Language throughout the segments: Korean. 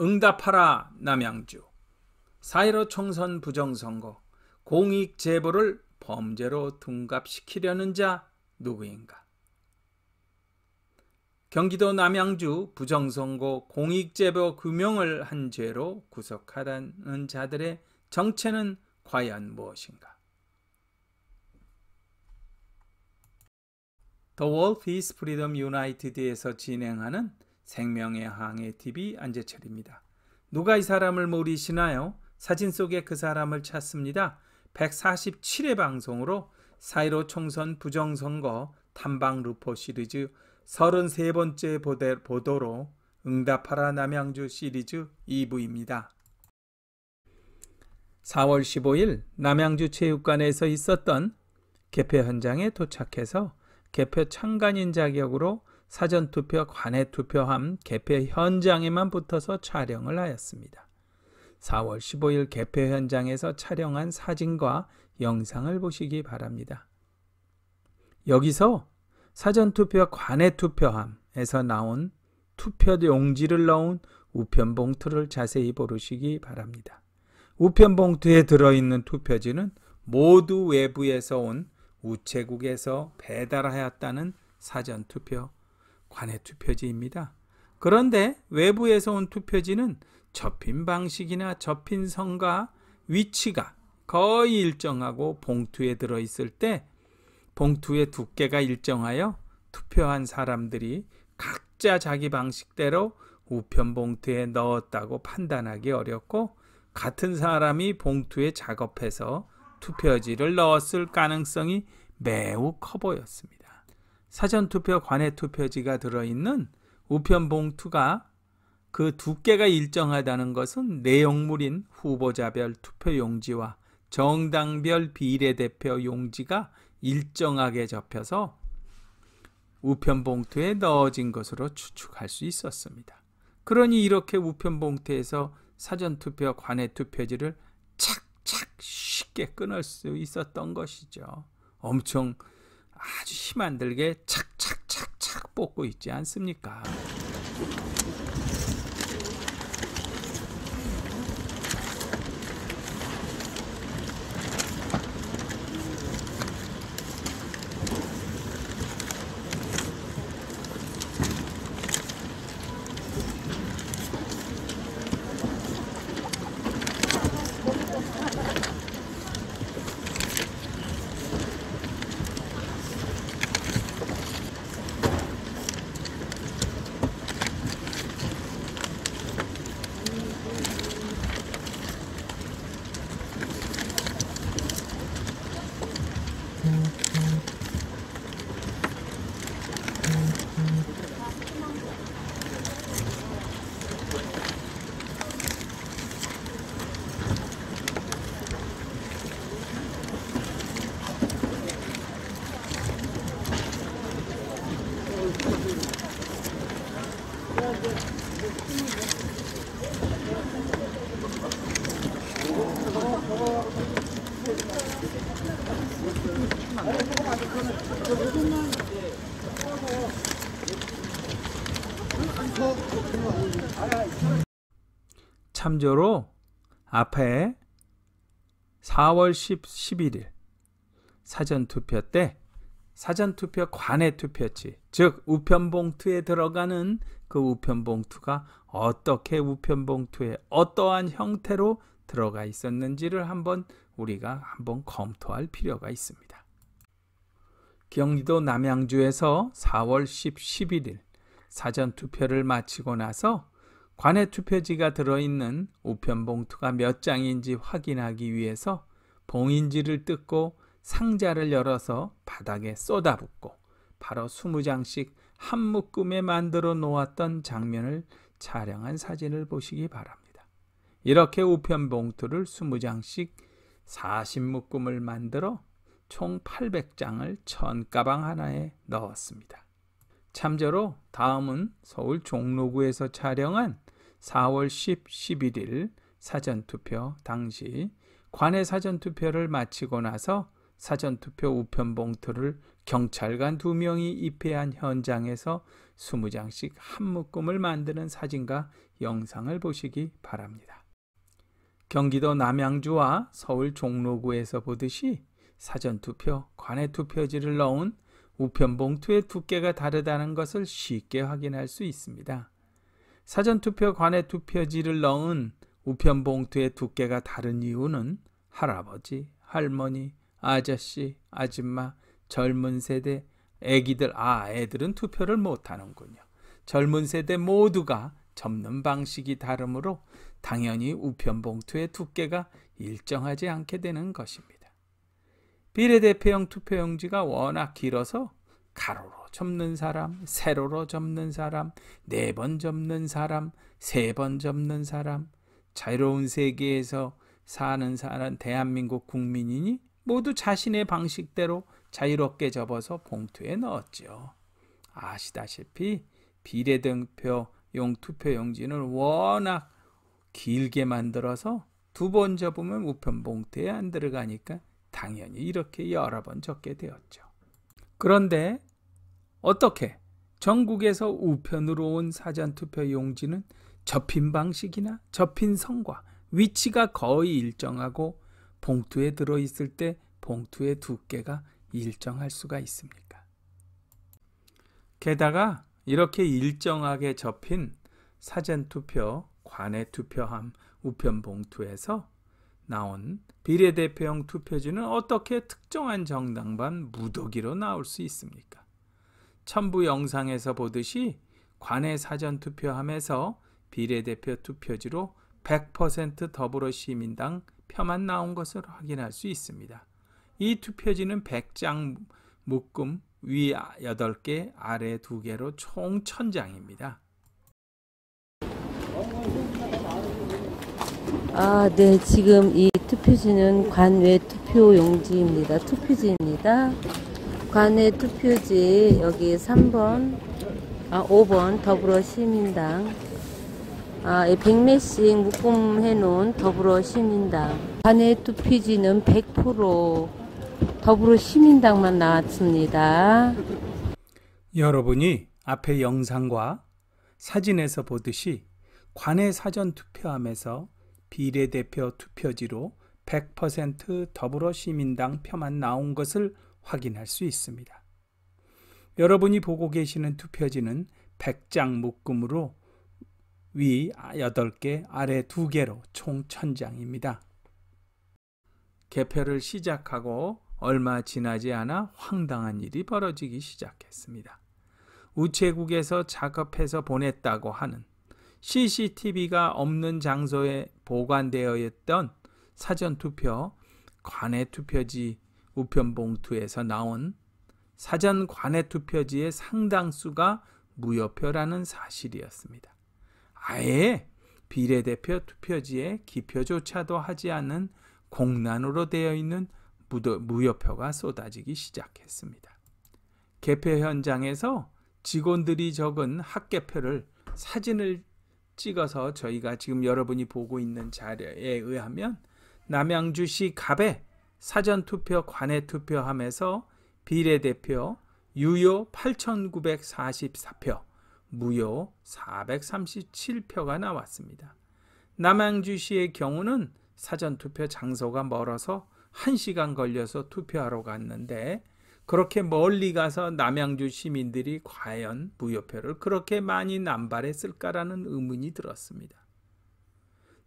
응답하라 남양주 사일오 총선 부정선거 공익 제보를 범죄로 둔갑시키려는 자 누구인가? 경기도 남양주 부정선거 공익 제보 규명을 한 죄로 구속하라는 자들의 정체는 과연 무엇인가? The w o l d p e Freedom United에서 진행하는 생명의 항해 TV 안재철입니다. 누가 이 사람을 모르시나요? 사진 속에 그 사람을 찾습니다. 147회 방송으로 사이로 총선 부정선거 탐방 루포 시리즈 33번째 보도로 응답하라 남양주 시리즈 2부입니다. 4월 15일 남양주 체육관에서 있었던 개표 현장에 도착해서 개표 참관인 자격으로 사전투표, 관해투표함 개표 현장에만 붙어서 촬영을 하였습니다. 4월 15일 개표 현장에서 촬영한 사진과 영상을 보시기 바랍니다. 여기서 사전투표 관해투표함에서 나온 투표 용지를 넣은 우편 봉투를 자세히 보시기 바랍니다. 우편 봉투에 들어있는 투표지는 모두 외부에서 온 우체국에서 배달하였다는 사전투표 관의 투표지입니다. 그런데 외부에서 온 투표지는 접힌 방식이나 접힌 성과 위치가 거의 일정하고 봉투에 들어있을 때 봉투의 두께가 일정하여 투표한 사람들이 각자 자기 방식대로 우편 봉투에 넣었다고 판단하기 어렵고 같은 사람이 봉투에 작업해서 투표지를 넣었을 가능성이 매우 커 보였습니다. 사전투표 관외투표지가 들어있는 우편봉투가 그 두께가 일정하다는 것은 내용물인 후보자별 투표용지와 정당별 비례대표 용지가 일정하게 접혀서 우편봉투에 넣어진 것으로 추측할 수 있었습니다. 그러니 이렇게 우편봉투에서 사전투표 관외투표지를 착착 쉽게 끊을 수 있었던 것이죠. 엄청 아주 힘 안 들게 착착착착 뽑고 있지 않습니까? 참조로 앞에 4월 10, 11일 사전투표 때 사전투표 관외 투표지 즉 우편봉투에 들어가는 그 우편봉투가 어떻게 우편봉투에 어떠한 형태로 들어가 있었는지를 한번 우리가 한번 검토할 필요가 있습니다. 경기도 남양주에서 4월 10, 11일 사전투표를 마치고 나서 관외 투표지가 들어있는 우편봉투가 몇 장인지 확인하기 위해서 봉인지를 뜯고 상자를 열어서 바닥에 쏟아붓고 바로 20장씩 한 묶음에 만들어 놓았던 장면을 촬영한 사진을 보시기 바랍니다. 이렇게 우편 봉투를 20장씩 40묶음을 만들어 총 800장을 천가방 하나에 넣었습니다. 참조로 다음은 서울 종로구에서 촬영한 4월 10, 11일 사전투표 당시 관외 사전투표를 마치고 나서 사전투표 우편 봉투를 경찰관 두 명이 입회한 현장에서 20장씩 한 묶음을 만드는 사진과 영상을 보시기 바랍니다. 경기도 남양주와 서울 종로구에서 보듯이 사전투표, 관외투표지를 넣은 우편 봉투의 두께가 다르다는 것을 쉽게 확인할 수 있습니다. 사전투표, 관외투표지를 넣은 우편 봉투의 두께가 다른 이유는 할아버지, 할머니, 아저씨, 아줌마, 젊은 세대, 애기들, 아, 애들은 투표를 못하는군요. 젊은 세대 모두가 접는 방식이 다르므로 당연히 우편봉투의 두께가 일정하지 않게 되는 것입니다. 비례대표형 투표용지가 워낙 길어서 가로로 접는 사람, 세로로 접는 사람, 네 번 접는 사람, 세 번 접는 사람, 자유로운 세계에서 사는 사람 대한민국 국민이니 모두 자신의 방식대로 자유롭게 접어서 봉투에 넣었지 아시다시피 비례등표 용투표 용지는 워낙 길게 만들어서 두 번 접으면 우편 봉투에 안 들어가니까 당연히 이렇게 여러 번 적게 되었죠. 그런데 어떻게 전국에서 우편으로 온 사전투표 용지는 접힌 방식이나 접힌 성과 위치가 거의 일정하고 봉투에 들어있을 때 봉투의 두께가 일정할 수가 있습니까? 게다가 이렇게 일정하게 접힌 사전투표, 관외투표함, 우편봉투에서 나온 비례대표형 투표지는 어떻게 특정한 정당반 무더기로 나올 수 있습니까? 첨부 영상에서 보듯이 관외 사전투표함에서 비례대표 투표지로 100% 더불어시민당 표만 나온 것을 확인할 수 있습니다. 이 투표지는 100장 묶음 위 8개, 아래 2개로 총 1000장입니다. 아, 네. 지금 이 투표지는 관외 투표 용지입니다. 투표지입니다. 관외 투표지 여기 3번, 아, 5번 더불어시민당 아, 백매씩 묶음해 놓은 더불어 시민당 반의 투피지는 100% 더불어 시민당만 나왔습니다. 여러분이 앞의 영상과 사진에서 보듯이 관내 사전 투표함에서 비례대표 투표지로 100% 더불어시민당 표만 나온 것을 확인할 수 있습니다. 여러분이 보고 계시는 투표지는 100장 묶음으로 위 8개, 아래 2개로 총 1000장입니다. 개표를 시작하고 얼마 지나지 않아 황당한 일이 벌어지기 시작했습니다. 우체국에서 작업해서 보냈다고 하는 CCTV가 없는 장소에 보관되어 있던 사전투표, 관외투표지 우편봉투에서 나온 사전 관외투표지의 상당수가 무효표라는 사실이었습니다. 아예 비례대표 투표지에 기표조차도 하지 않은 공란으로 되어 있는 무효표가 쏟아지기 시작했습니다. 개표 현장에서 직원들이 적은 학개표를 사진을 찍어서 저희가 지금 여러분이 보고 있는 자료에 의하면 남양주시 갑에 사전투표 관외 투표함에서 비례대표 유효 8,944표, 무효 437표가 나왔습니다. 남양주시의 경우는 사전투표 장소가 멀어서 1시간 걸려서 투표하러 갔는데 그렇게 멀리 가서 남양주 시민들이 과연 무효표를 그렇게 많이 남발했을까라는 의문이 들었습니다.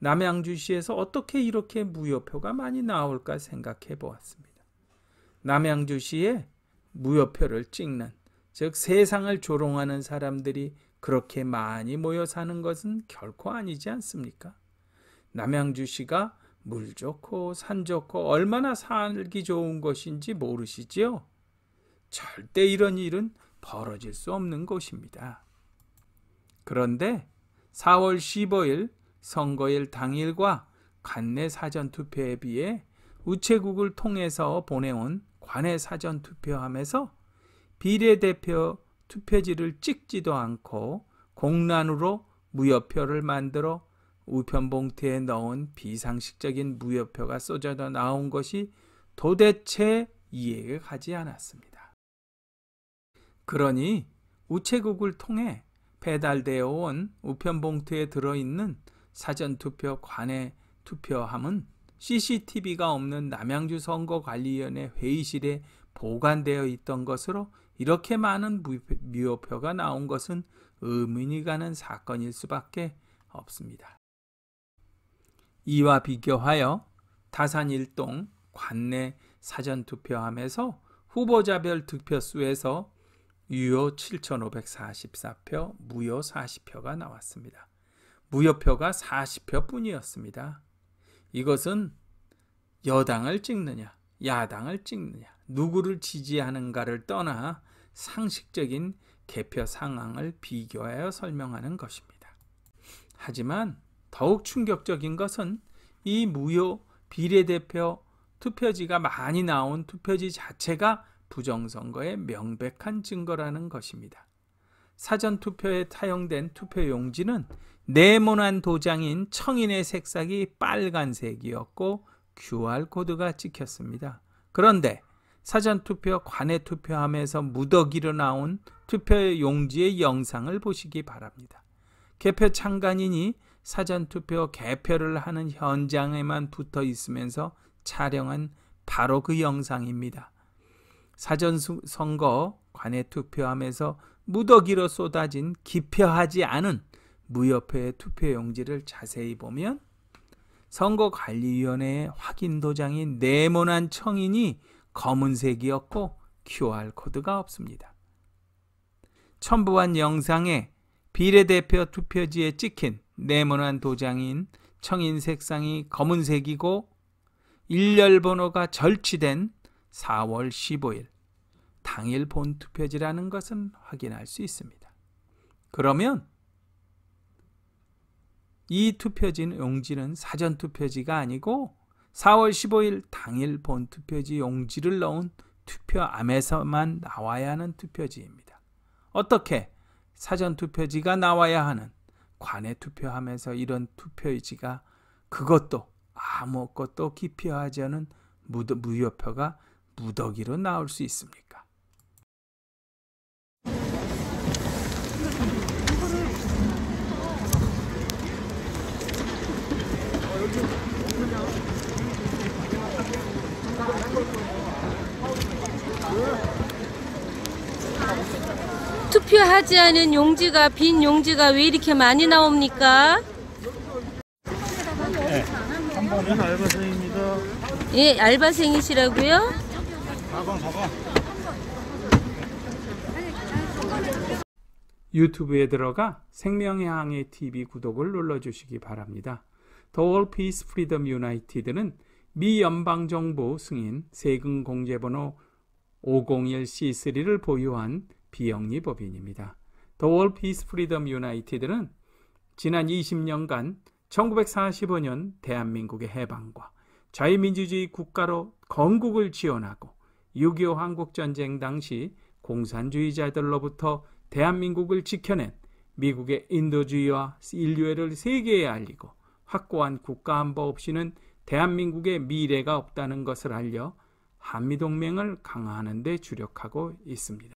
남양주시에서 어떻게 이렇게 무효표가 많이 나올까 생각해 보았습니다. 남양주시에 무효표를 찍는 즉 세상을 조롱하는 사람들이 그렇게 많이 모여 사는 것은 결코 아니지 않습니까? 남양주시가 물 좋고 산 좋고 얼마나 살기 좋은 것인지 모르시지요? 절대 이런 일은 벌어질 수 없는 것입니다. 그런데 4월 15일 선거일 당일과 관내 사전 투표에 비해 우체국을 통해서 보내온 관내 사전 투표함에서 비례대표 투표지를 찍지도 않고 공란으로 무효표를 만들어 우편봉투에 넣은 비상식적인 무효표가 쏟아져 나온 것이 도대체 이해가 가지 않았습니다. 그러니 우체국을 통해 배달되어 온 우편봉투에 들어있는 사전투표 관에 투표함은 CCTV가 없는 남양주 선거관리위원회 회의실에 보관되어 있던 것으로 이렇게 많은 미호표가 나온 것은 의문이 가는 사건일 수밖에 없습니다. 이와 비교하여 다산일동 관내 사전투표함에서 후보자별 득표수에서 유효 7,544표, 무효 40표가 나왔습니다. 무효표가 40표 뿐이었습니다. 이것은 여당을 찍느냐, 야당을 찍느냐, 누구를 지지하는가를 떠나 상식적인 개표 상황을 비교하여 설명하는 것입니다. 하지만 더욱 충격적인 것은 이 무효 비례대표 투표지가 많이 나온 투표지 자체가 부정선거의 명백한 증거라는 것입니다. 사전투표에 타용된 투표용지는 네모난 도장인 청인의 색상이 빨간색이었고 QR코드가 찍혔습니다. 그런데 사전투표, 관외투표함에서 무더기로 나온 투표 용지의 영상을 보시기 바랍니다. 개표 참관인이 사전투표 개표를 하는 현장에만 붙어 있으면서 촬영한 바로 그 영상입니다. 사전선거 관외투표함에서 무더기로 쏟아진 기표하지 않은 무효표의 투표 용지를 자세히 보면 선거관리위원회의 확인 도장인 네모난 청인이 검은색이었고 QR코드가 없습니다. 첨부한 영상에 비례대표 투표지에 찍힌 네모난 도장인 청인 색상이 검은색이고 일렬 번호가 절취된 4월 15일 당일 본 투표지라는 것은 확인할 수 있습니다. 그러면 이 투표지는 용지는 사전 투표지가 아니고 4월 15일 당일 본투표지 용지를 넣은 투표함에서만 나와야 하는 투표지입니다. 어떻게 사전투표지가 나와야 하는 관외 투표함에서 이런 투표지가 그것도 아무것도 기피하지 않은 무효표가 무더기로 나올 수 있습니까? 투표하지 않은 용지가 빈 용지가 왜 이렇게 많이 나옵니까? 네. 3번은 알바생입니다. 예, 알바생이시라고요? 4번, 4번. 유튜브에 들어가 생명의 항해 TV 구독을 눌러주시기 바랍니다. 더월 피스 프리덤 유나이티드는 미 연방정부 승인 세금공제번호 501C3를 보유한 비영리법인입니다. The World Peace Freedom United는 지난 20년간 1945년 대한민국의 해방과 자유민주주의 국가로 건국을 지원하고 6.25 한국전쟁 당시 공산주의자들로부터 대한민국을 지켜낸 미국의 인도주의와 인류애를 세계에 알리고 확고한 국가 안보 없이는 대한민국의 미래가 없다는 것을 알려 한미동맹을 강화하는 데 주력하고 있습니다.